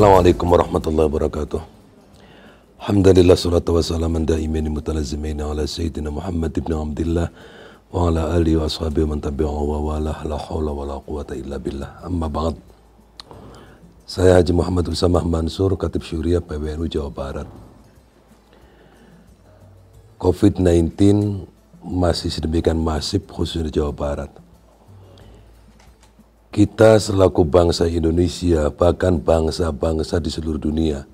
Assalamualaikum warahmatullahi wabarakatuh. Alhamdulillah salatu wassalamu daimin mutalazimin ala sayyidina Muhammad ibn Abdullah wa ala alihi wa ashabihi man tabi'ahu wa wala la haula wala quwata illa billah. Amma ba'd. Saya Haji Muhammad Usamah Mansur, Katib Syuriah PBNU Jawa Barat. COVID-19 masih sedemikian masif khususnya di Jawa Barat kita selaku bangsa Indonesia, bahkan bangsa-bangsa di seluruh dunia,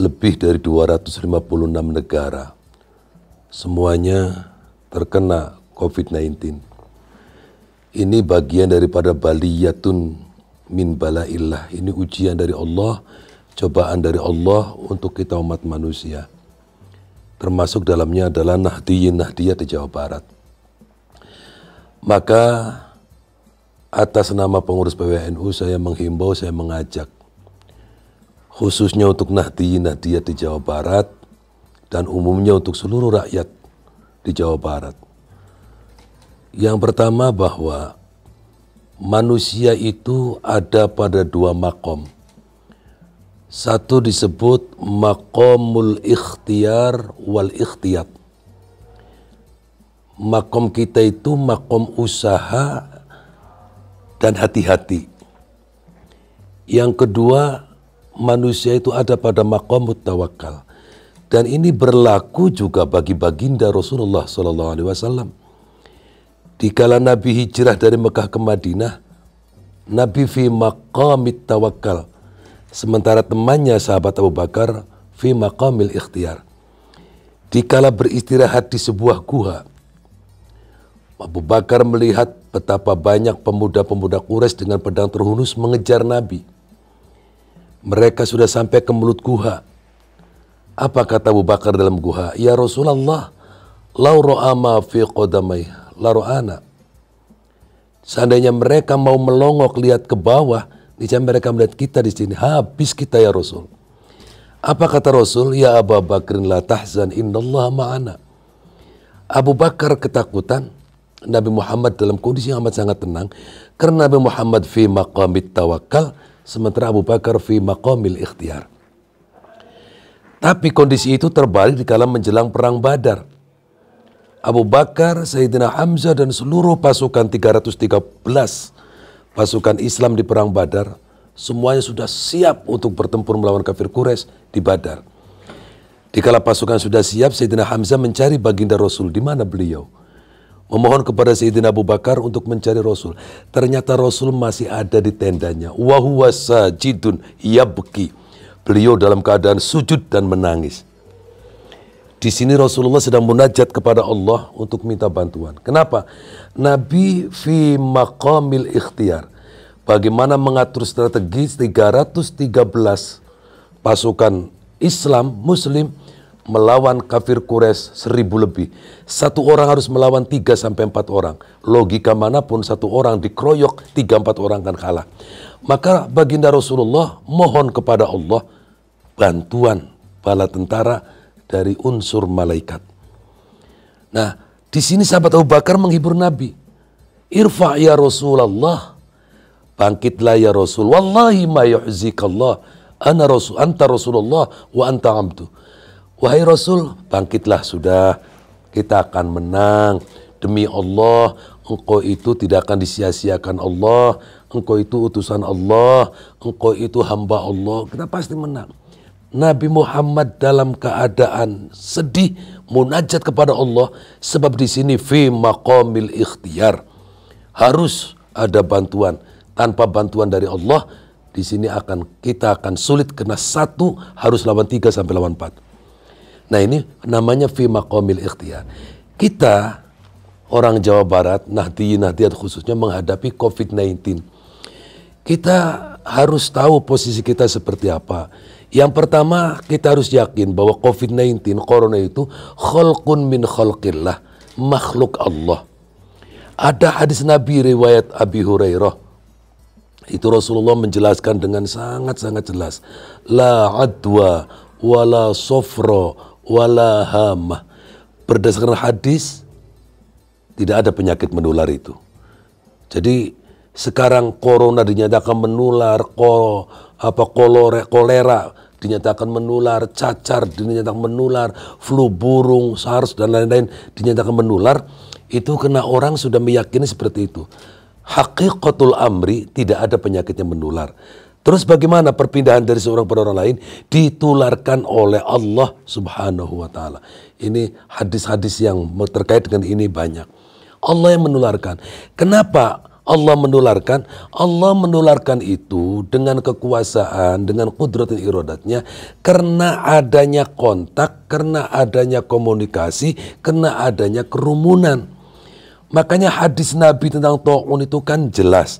lebih dari 256 negara, semuanya terkena COVID-19. Ini bagian daripada baliyatun min balaillah. Ini ujian dari Allah, cobaan dari Allah untuk kita umat manusia. Termasuk dalamnya adalah nahdiyin nahdiyah di Jawa Barat. Maka atas nama pengurus PWNU saya menghimbau, saya mengajak khususnya untuk Nahdi nadia di Jawa Barat dan umumnya untuk seluruh rakyat di Jawa Barat. Yang pertama bahwa manusia itu ada pada dua makom. Satu disebut makomul ikhtiar wal ikhtiyat. Makom kita itu makom usaha dan hati-hati. Yang kedua, manusia itu ada pada makomut tawakal. Dan ini berlaku juga bagi baginda Rasulullah Sallallahu Alaihi Wasallam. Di kala Nabi hijrah dari Mekah ke Madinah, Nabi fi maqamit tawakal. Sementara temannya sahabat Abu Bakar fi maqamil ikhtiar. kala beristirahat di sebuah gua, Abu Bakar melihat betapa banyak pemuda-pemuda Quraisy dengan pedang terhunus mengejar Nabi. Mereka sudah sampai ke mulut guha. Apa kata Abu Bakar dalam guha? Ya Rasulullah, lau ro'ama fi qodamai, la ro'ana. Seandainya mereka mau melongok lihat ke bawah, bisa mereka melihat kita di sini. Habis kita ya Rasul. Apa kata Rasul? Ya Abu Bakrin la tahzan, innallaha ma'ana. Abu Bakar ketakutan, Nabi Muhammad dalam kondisi yang amat sangat tenang karena Nabi Muhammad fi maqamit tawakal sementara Abu Bakar fi maqamil ikhtiar. Tapi kondisi itu terbalik di kala menjelang perang Badar. Abu Bakar, Sayyidina Hamzah dan seluruh pasukan 313 pasukan Islam di perang Badar semuanya sudah siap untuk bertempur melawan kafir Quraisy di Badar. Di kala pasukan sudah siap, Sayyidina Hamzah mencari baginda Rasul. Di mana beliau? memohon kepada Sayyidina Abu Bakar untuk mencari Rasul. Ternyata Rasul masih ada di tendanya. Wahuwa sajidun yabki. Beliau dalam keadaan sujud dan menangis. Di sini Rasulullah sedang munajat kepada Allah untuk minta bantuan. Kenapa? Nabi fi maqamil ikhtiar. Bagaimana mengatur strategi 313 pasukan Islam, Muslim melawan kafir Quraisy seribu lebih. Satu orang harus melawan tiga sampai empat orang. Logika manapun satu orang dikeroyok, tiga empat orang akan kalah. Maka baginda Rasulullah mohon kepada Allah bantuan bala tentara dari unsur malaikat. Nah, di sini sahabat Abu Bakar menghibur Nabi. Irfa ya Rasulullah. Bangkitlah ya Rasul. Wallahi ma yuhzikallah. Ana Rasul, anta Rasulullah wa anta amtu. Wahai Rasul, bangkitlah sudah. Kita akan menang. Demi Allah, engkau itu tidak akan disia-siakan Allah. Engkau itu utusan Allah. Engkau itu hamba Allah. Kita pasti menang. Nabi Muhammad dalam keadaan sedih munajat kepada Allah sebab di sini fi maqamil ikhtiar harus ada bantuan tanpa bantuan dari Allah di sini akan kita akan sulit kena satu harus lawan tiga sampai lawan empat Nah ini namanya fima komil ikhtiar. Kita orang Jawa Barat, nahdi nanti khususnya menghadapi COVID-19. Kita harus tahu posisi kita seperti apa. Yang pertama kita harus yakin bahwa COVID-19, Corona itu kholkun min kholkillah, makhluk Allah. Ada hadis Nabi riwayat Abi Hurairah. Itu Rasulullah menjelaskan dengan sangat-sangat jelas. La adwa wala sofro wala hama. Berdasarkan hadis, tidak ada penyakit menular itu. Jadi sekarang corona dinyatakan menular, kol, apa kolore, kolera dinyatakan menular, cacar dinyatakan menular, flu burung, SARS dan lain-lain dinyatakan menular, itu kena orang sudah meyakini seperti itu. Hakikatul amri tidak ada penyakit yang menular. Terus bagaimana perpindahan dari seorang pada orang lain ditularkan oleh Allah Subhanahu wa taala. Ini hadis-hadis yang terkait dengan ini banyak. Allah yang menularkan. Kenapa Allah menularkan? Allah menularkan itu dengan kekuasaan, dengan kudrat dan irodatnya karena adanya kontak, karena adanya komunikasi, karena adanya kerumunan. Makanya hadis Nabi tentang ta'un itu kan jelas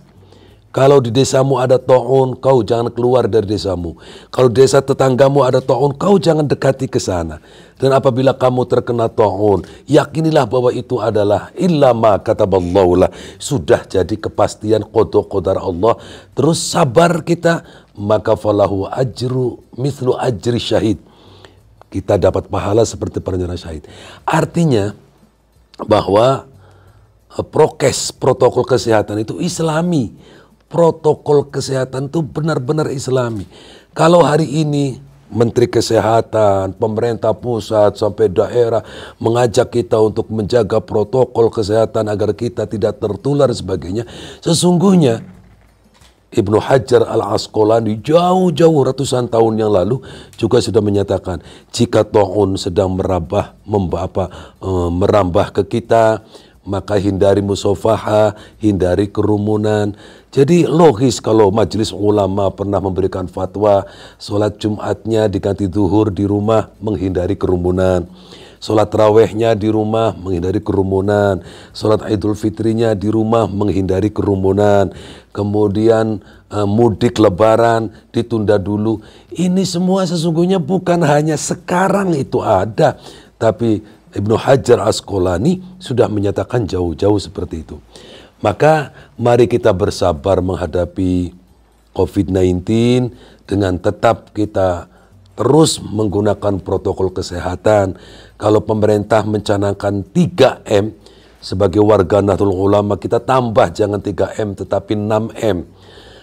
kalau di desamu ada to'un, kau jangan keluar dari desamu. Kalau di desa tetanggamu ada to'un, kau jangan dekati ke sana. Dan apabila kamu terkena to'un, yakinilah bahwa itu adalah illama kata Allah. Sudah jadi kepastian kodok kodar Allah. Terus sabar kita, maka falahu ajru mislu ajri syahid. Kita dapat pahala seperti perjalanan syahid. Artinya bahwa eh, prokes protokol kesehatan itu islami protokol kesehatan itu benar-benar islami. Kalau hari ini Menteri Kesehatan, pemerintah pusat sampai daerah mengajak kita untuk menjaga protokol kesehatan agar kita tidak tertular sebagainya. Sesungguhnya Ibnu Hajar Al-Asqalani jauh-jauh ratusan tahun yang lalu juga sudah menyatakan jika taun sedang merambah membapa, eh, merambah ke kita maka hindari musofaha, hindari kerumunan. Jadi logis kalau majelis ulama pernah memberikan fatwa, sholat Jumatnya diganti zuhur di rumah menghindari kerumunan. Sholat rawehnya di rumah menghindari kerumunan. Sholat idul fitrinya di rumah menghindari kerumunan. Kemudian eh, mudik lebaran ditunda dulu. Ini semua sesungguhnya bukan hanya sekarang itu ada. Tapi Ibnu Hajar Asqolani sudah menyatakan jauh-jauh seperti itu. Maka mari kita bersabar menghadapi COVID-19 dengan tetap kita terus menggunakan protokol kesehatan. Kalau pemerintah mencanangkan 3M, sebagai warga Nahdlatul Ulama kita tambah jangan 3M tetapi 6M.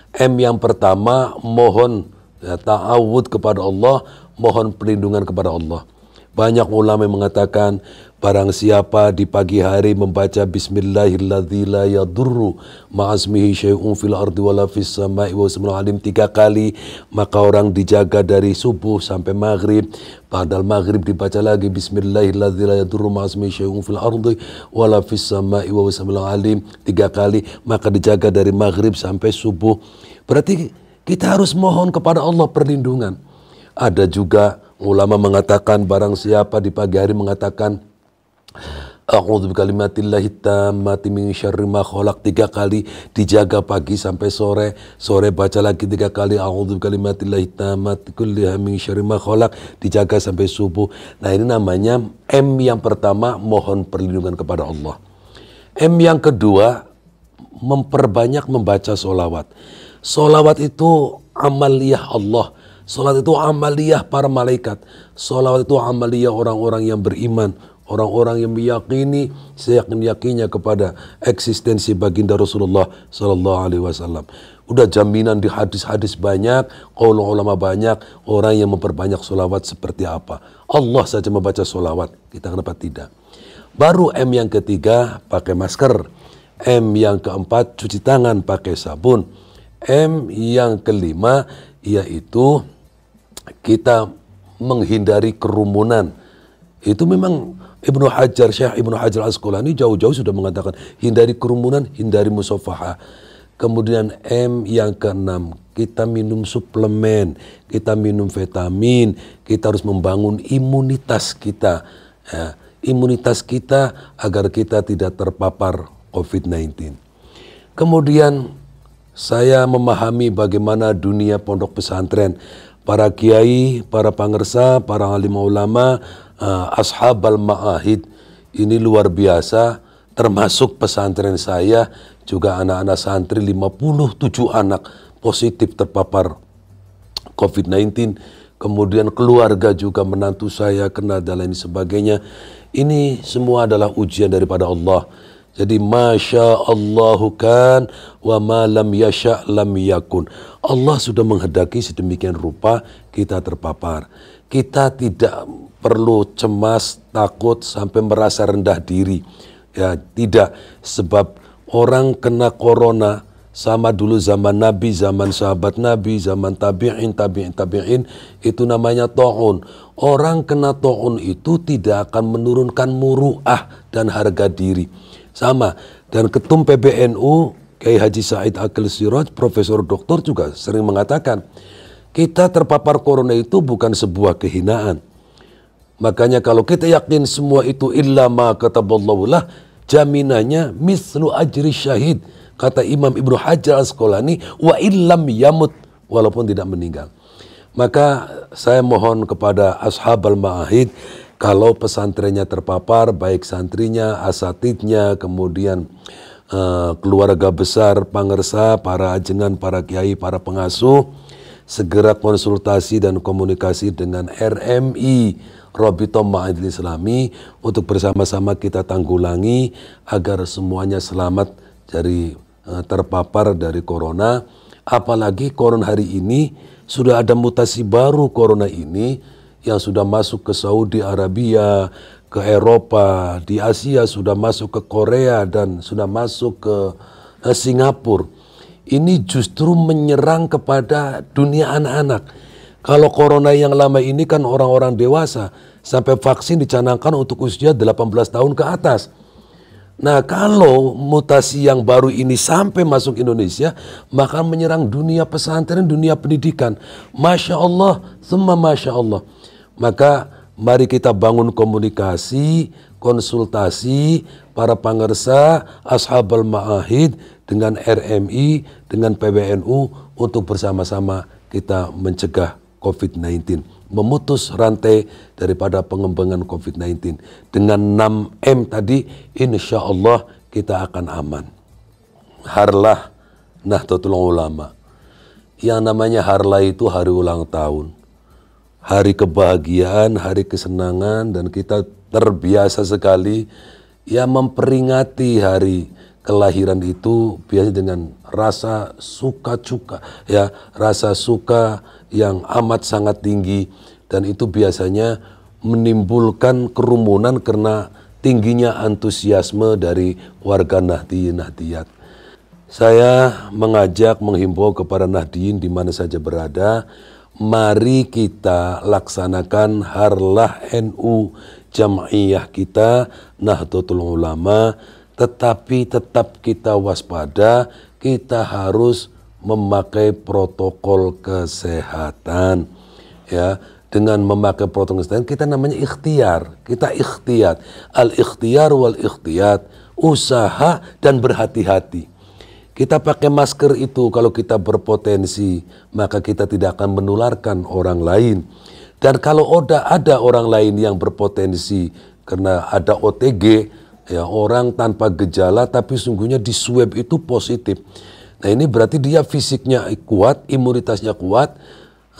M yang pertama mohon ya, ta'awud kepada Allah, mohon perlindungan kepada Allah. Banyak ulama yang mengatakan barang siapa di pagi hari membaca Bismillahirrahmanirrahim ardi tiga kali maka orang dijaga dari subuh sampai maghrib Padahal maghrib dibaca lagi Bismillahirrahmanirrahim ardi tiga kali maka dijaga dari maghrib sampai subuh berarti kita harus mohon kepada Allah perlindungan ada juga Ulama mengatakan barang siapa di pagi hari mengatakan A'udzu bikalimatillahi tammati min syarri ma khalaq tiga kali dijaga pagi sampai sore, sore baca lagi tiga kali a'udzu bikalimatillahi tammati kulliha min syarri ma khalaq dijaga sampai subuh. Nah, ini namanya M yang pertama mohon perlindungan kepada Allah. M yang kedua memperbanyak membaca solawat. Solawat itu amaliyah Allah Salat itu amaliyah para malaikat. Salat itu amaliyah orang-orang yang beriman. Orang-orang yang meyakini seyakin-yakinnya kepada eksistensi baginda Rasulullah Sallallahu Alaihi Wasallam. Udah jaminan di hadis-hadis banyak, kalau ulama banyak, orang yang memperbanyak solawat seperti apa. Allah saja membaca solawat, kita kenapa tidak. Baru M yang ketiga pakai masker. M yang keempat cuci tangan pakai sabun. M yang kelima yaitu kita menghindari kerumunan itu memang Ibnu Hajar, Syekh Ibnu Hajar Asqalani jauh-jauh sudah mengatakan hindari kerumunan, hindari musafaha. Kemudian M yang keenam, kita minum suplemen, kita minum vitamin, kita harus membangun imunitas kita. Ya, imunitas kita agar kita tidak terpapar COVID-19. Kemudian saya memahami bagaimana dunia pondok pesantren para kiai, para pangersa, para alim ulama, uh, ashab al-ma'ahid. Ini luar biasa, termasuk pesantren saya, juga anak-anak santri 57 anak positif terpapar COVID-19. Kemudian keluarga juga menantu saya kena dan lain sebagainya. Ini semua adalah ujian daripada Allah jadi masya Allah kan wa malam yasha lam yakun. Allah sudah menghendaki sedemikian rupa kita terpapar. Kita tidak perlu cemas, takut sampai merasa rendah diri. Ya, tidak sebab orang kena corona sama dulu zaman Nabi, zaman sahabat Nabi, zaman tabi'in, tabi'in, tabi'in, itu namanya ta'un. Orang kena ta'un itu tidak akan menurunkan muru'ah dan harga diri sama. Dan ketum PBNU Kiai Haji Said Akil Siraj, Profesor Doktor juga sering mengatakan, kita terpapar corona itu bukan sebuah kehinaan. Makanya kalau kita yakin semua itu illa ma kataballahu jaminannya mislu ajri syahid. Kata Imam Ibnu Hajar Asqalani, wa illam yamut, walaupun tidak meninggal. Maka saya mohon kepada ashab maahid kalau pesantrennya terpapar, baik santrinya, asatidnya, kemudian uh, keluarga besar, pangersa, para ajengan, para kiai, para pengasuh, segera konsultasi dan komunikasi dengan RMI Robito Ma'adil Islami untuk bersama-sama kita tanggulangi agar semuanya selamat dari uh, terpapar dari corona. Apalagi corona hari ini sudah ada mutasi baru corona ini yang sudah masuk ke Saudi Arabia, ke Eropa, di Asia sudah masuk ke Korea dan sudah masuk ke eh, Singapura. Ini justru menyerang kepada dunia anak-anak. Kalau corona yang lama ini kan orang-orang dewasa sampai vaksin dicanangkan untuk usia 18 tahun ke atas. Nah, kalau mutasi yang baru ini sampai masuk Indonesia, maka menyerang dunia pesantren, dunia pendidikan. Masya Allah, semua Masya Allah. Maka mari kita bangun komunikasi, konsultasi para pangersa ashabul ma'ahid dengan RMI, dengan PBNU untuk bersama-sama kita mencegah COVID-19, memutus rantai daripada pengembangan COVID-19. Dengan 6M tadi, insya Allah kita akan aman. Harlah Nahdlatul Ulama. Yang namanya Harlah itu hari ulang tahun hari kebahagiaan, hari kesenangan, dan kita terbiasa sekali ya memperingati hari kelahiran itu biasanya dengan rasa suka cuka ya rasa suka yang amat sangat tinggi dan itu biasanya menimbulkan kerumunan karena tingginya antusiasme dari warga Nahdiyin Nahdiyat. Saya mengajak menghimbau kepada Nahdiyin di mana saja berada mari kita laksanakan harlah NU jam'iyah kita Nahdlatul Ulama tetapi tetap kita waspada kita harus memakai protokol kesehatan ya dengan memakai protokol kesehatan kita namanya ikhtiar kita ikhtiar al ikhtiar wal ikhtiar usaha dan berhati-hati kita pakai masker itu kalau kita berpotensi, maka kita tidak akan menularkan orang lain. Dan kalau ada ada orang lain yang berpotensi karena ada OTG, ya orang tanpa gejala tapi sungguhnya di swab itu positif. Nah ini berarti dia fisiknya kuat, imunitasnya kuat,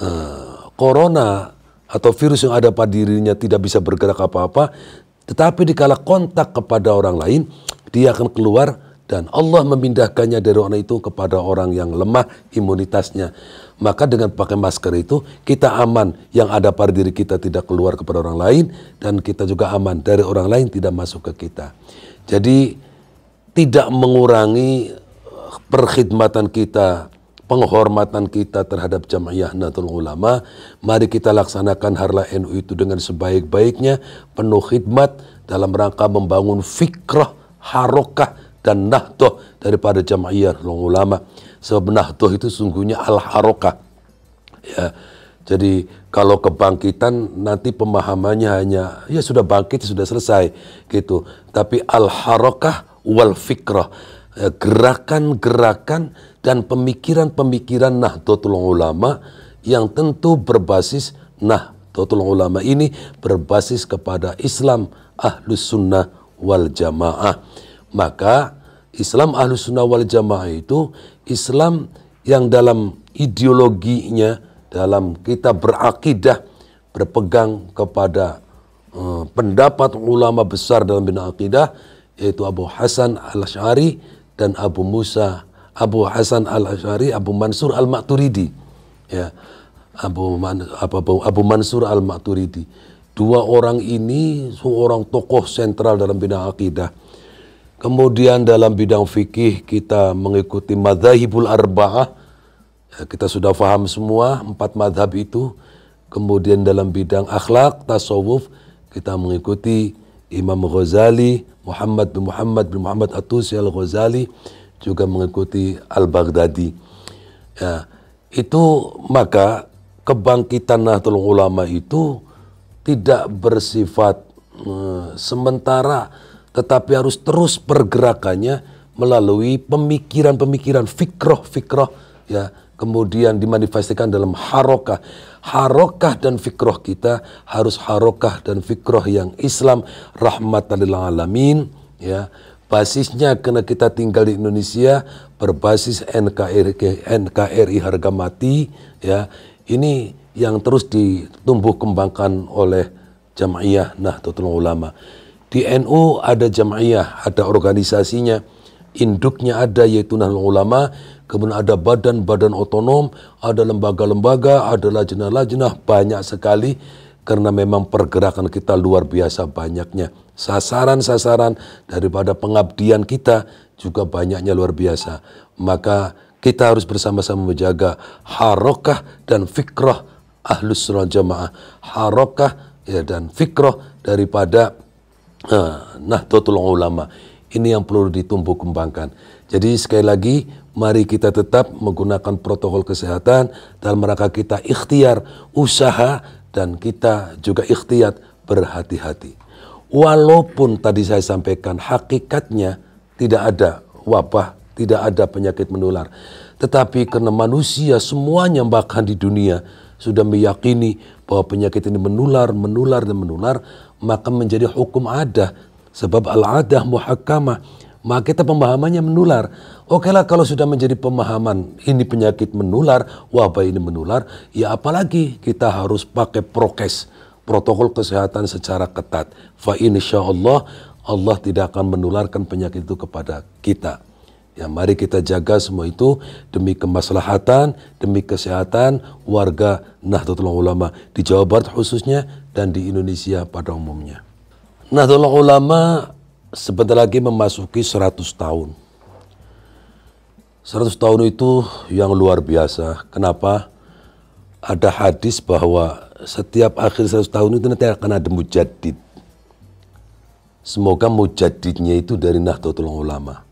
uh, corona atau virus yang ada pada dirinya tidak bisa bergerak apa-apa, tetapi dikala kontak kepada orang lain, dia akan keluar dan Allah memindahkannya dari orang itu kepada orang yang lemah imunitasnya. Maka dengan pakai masker itu kita aman yang ada pada diri kita tidak keluar kepada orang lain dan kita juga aman dari orang lain tidak masuk ke kita. Jadi tidak mengurangi eh, perkhidmatan kita, penghormatan kita terhadap jamiah Nahdlatul Ulama. Mari kita laksanakan harlah NU itu dengan sebaik-baiknya, penuh khidmat dalam rangka membangun fikrah harokah dan nahdoh daripada jamiyah ulama sebab nahdoh itu sungguhnya al harokah ya jadi kalau kebangkitan nanti pemahamannya hanya ya sudah bangkit sudah selesai gitu tapi al harokah wal fikrah ya, gerakan-gerakan dan pemikiran-pemikiran Nahdlatul Ulama yang tentu berbasis nah, Nahdlatul Ulama ini berbasis kepada Islam Ahlus Sunnah wal Jamaah. Maka Islam ahlu Sunnah wal Jamaah itu Islam yang dalam ideologinya, dalam kita berakidah, berpegang kepada uh, pendapat ulama besar dalam bina akidah, yaitu Abu Hasan al-Ash'ari dan Abu Musa, Abu Hasan al-Ash'ari, Abu Mansur al-Maturidi. Ya, Abu, Man, Abu, Abu Mansur al-Maturidi. Dua orang ini seorang tokoh sentral dalam bidang akidah. Kemudian dalam bidang fikih kita mengikuti madhahibul arba'ah. Ya, kita sudah faham semua empat madhab itu. Kemudian dalam bidang akhlak, tasawuf, kita mengikuti Imam Ghazali, Muhammad bin Muhammad bin Muhammad Atusi al-Ghazali, juga mengikuti al-Baghdadi. Ya, itu maka kebangkitan Nahdlatul Ulama itu tidak bersifat eh, sementara tetapi harus terus pergerakannya melalui pemikiran-pemikiran fikroh-fikroh ya kemudian dimanifestasikan dalam harokah harokah dan fikroh kita harus harokah dan fikroh yang Islam rahmatan lil alamin ya basisnya karena kita tinggal di Indonesia berbasis NKRI, NKRI harga mati ya ini yang terus ditumbuh kembangkan oleh nah Nahdlatul Ulama. Di NU ada jamaiah, ada organisasinya, induknya ada yaitu Nahdlatul Ulama, kemudian ada badan-badan otonom, ada lembaga-lembaga, ada lajnah-lajnah, banyak sekali karena memang pergerakan kita luar biasa banyaknya. Sasaran-sasaran daripada pengabdian kita juga banyaknya luar biasa. Maka kita harus bersama-sama menjaga harokah dan fikrah ahlus sunnah jamaah. Harokah ya, dan fikrah daripada Ah, nah tolong ulama ini yang perlu ditumbuh kembangkan. Jadi sekali lagi mari kita tetap menggunakan protokol kesehatan dalam rangka kita ikhtiar usaha dan kita juga ikhtiar berhati-hati. Walaupun tadi saya sampaikan hakikatnya tidak ada wabah, tidak ada penyakit menular. Tetapi karena manusia semuanya bahkan di dunia sudah meyakini bahwa penyakit ini menular, menular, dan menular, maka menjadi hukum adah. Sebab al-adah muhakkamah. Maka kita pemahamannya menular. Oke lah kalau sudah menjadi pemahaman ini penyakit menular, wabah ini menular, ya apalagi kita harus pakai prokes, protokol kesehatan secara ketat. Fa insyaallah Allah tidak akan menularkan penyakit itu kepada kita. Ya, mari kita jaga semua itu demi kemaslahatan, demi kesehatan warga Nahdlatul Ulama di Jawa Barat khususnya dan di Indonesia pada umumnya. Nahdlatul Ulama sebentar lagi memasuki 100 tahun. 100 tahun itu yang luar biasa. Kenapa? Ada hadis bahwa setiap akhir 100 tahun itu nanti akan ada mujadid. Semoga mujadidnya itu dari Nahdlatul Ulama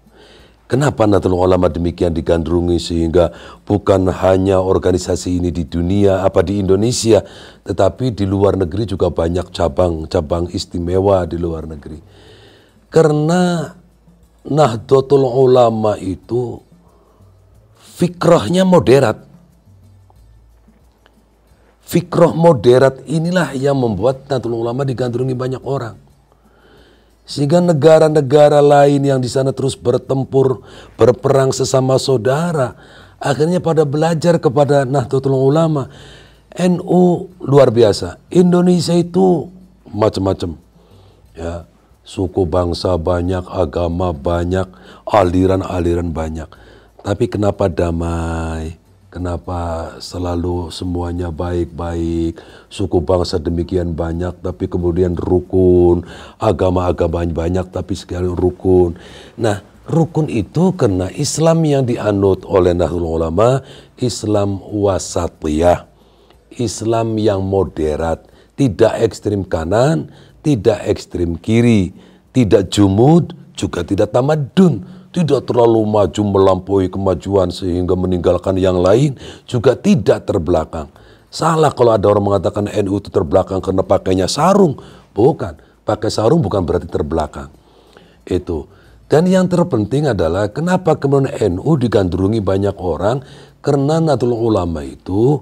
Kenapa Nahdlatul Ulama demikian digandrungi sehingga bukan hanya organisasi ini di dunia apa di Indonesia, tetapi di luar negeri juga banyak cabang-cabang istimewa di luar negeri. Karena Nahdlatul Ulama itu fikrahnya moderat. Fikrah moderat inilah yang membuat Nahdlatul Ulama digandrungi banyak orang. Sehingga negara-negara lain yang di sana terus bertempur, berperang sesama saudara, akhirnya pada belajar kepada Nahdlatul Ulama. NU luar biasa. Indonesia itu macam-macam. Ya, suku bangsa banyak, agama banyak, aliran-aliran banyak. Tapi kenapa damai? Kenapa selalu semuanya baik-baik, suku bangsa demikian banyak, tapi kemudian rukun, agama-agama banyak, tapi sekali rukun. Nah, rukun itu karena Islam yang dianut oleh Nahdlatul Ulama, Islam wasatiyah, Islam yang moderat, tidak ekstrim kanan, tidak ekstrim kiri, tidak jumud, juga tidak tamadun tidak terlalu maju melampaui kemajuan sehingga meninggalkan yang lain, juga tidak terbelakang. Salah kalau ada orang mengatakan NU itu terbelakang karena pakainya sarung. Bukan, pakai sarung bukan berarti terbelakang. Itu. Dan yang terpenting adalah kenapa kemudian NU digandrungi banyak orang karena Nahdlatul Ulama itu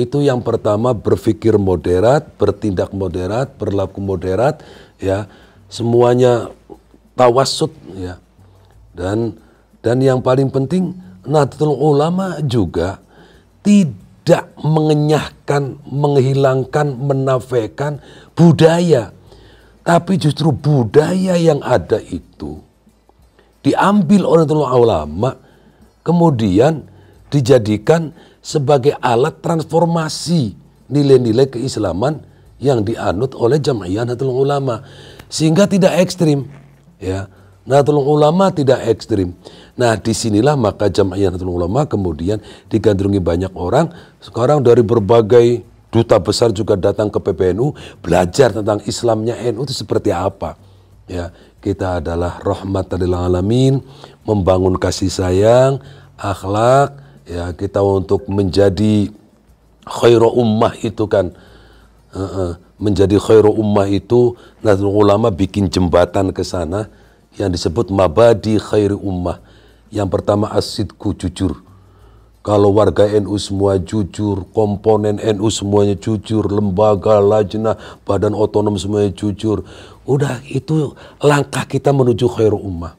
itu yang pertama berpikir moderat, bertindak moderat, berlaku moderat, ya semuanya tawasut ya dan dan yang paling penting Nahdlatul Ulama juga tidak mengenyahkan, menghilangkan, menafikan budaya. Tapi justru budaya yang ada itu diambil oleh Nahdlatul ulama kemudian dijadikan sebagai alat transformasi nilai-nilai keislaman yang dianut oleh jamaah Nahdlatul Ulama sehingga tidak ekstrim ya Nahdlatul Ulama tidak ekstrim. Nah, disinilah maka jamaah Nahdlatul Ulama kemudian digandrungi banyak orang. Sekarang dari berbagai duta besar juga datang ke PBNU belajar tentang Islamnya NU itu seperti apa. Ya, kita adalah rahmat dari alamin, membangun kasih sayang, akhlak, ya kita untuk menjadi khairu ummah itu kan uh -uh, menjadi khairu ummah itu Nahdlatul Ulama bikin jembatan ke sana yang disebut mabadi khairi ummah. Yang pertama asidku jujur. Kalau warga NU semua jujur, komponen NU semuanya jujur, lembaga, lajnah, badan otonom semuanya jujur. Udah itu langkah kita menuju khairu ummah.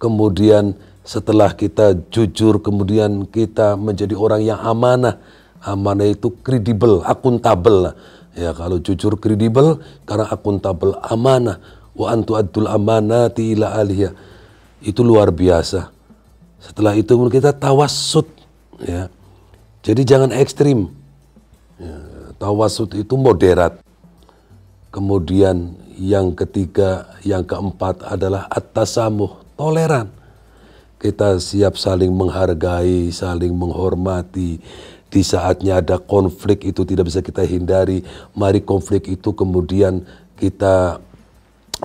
Kemudian setelah kita jujur, kemudian kita menjadi orang yang amanah. Amanah itu kredibel, akuntabel. Ya kalau jujur kredibel, karena akuntabel amanah wa antu adul amanati ila aliyah itu luar biasa setelah itu kita tawasud ya jadi jangan ekstrim ya, tawasud itu moderat kemudian yang ketiga yang keempat adalah atasamuh toleran kita siap saling menghargai saling menghormati di saatnya ada konflik itu tidak bisa kita hindari mari konflik itu kemudian kita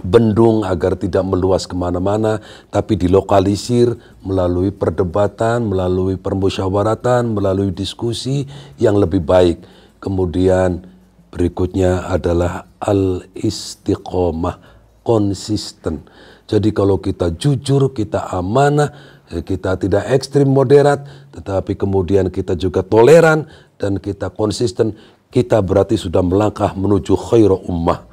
bendung agar tidak meluas kemana-mana, tapi dilokalisir melalui perdebatan, melalui permusyawaratan, melalui diskusi yang lebih baik. Kemudian berikutnya adalah al-istiqomah, konsisten. Jadi kalau kita jujur, kita amanah, eh, kita tidak ekstrim moderat, tetapi kemudian kita juga toleran dan kita konsisten, kita berarti sudah melangkah menuju khairu ummah.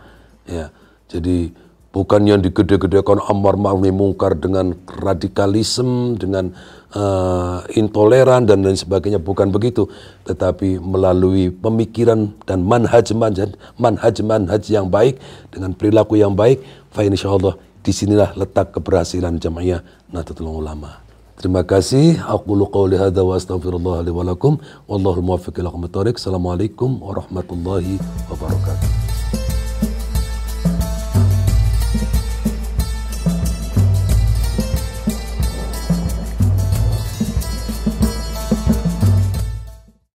Ya, jadi bukan yang digede-gedekan amar ma'ruf mungkar dengan radikalisme, dengan uh, intoleran dan lain sebagainya, bukan begitu, tetapi melalui pemikiran dan manhaj-manhaj manhaj-manhaj yang baik dengan perilaku yang baik, fa insyaallah disinilah letak keberhasilan jamaah Nahdlatul Ulama. Terima kasih. Aku qawli oleh wa astaghfirullah li wa lakum. Wallahul muwaffiq ila Assalamualaikum warahmatullahi wabarakatuh.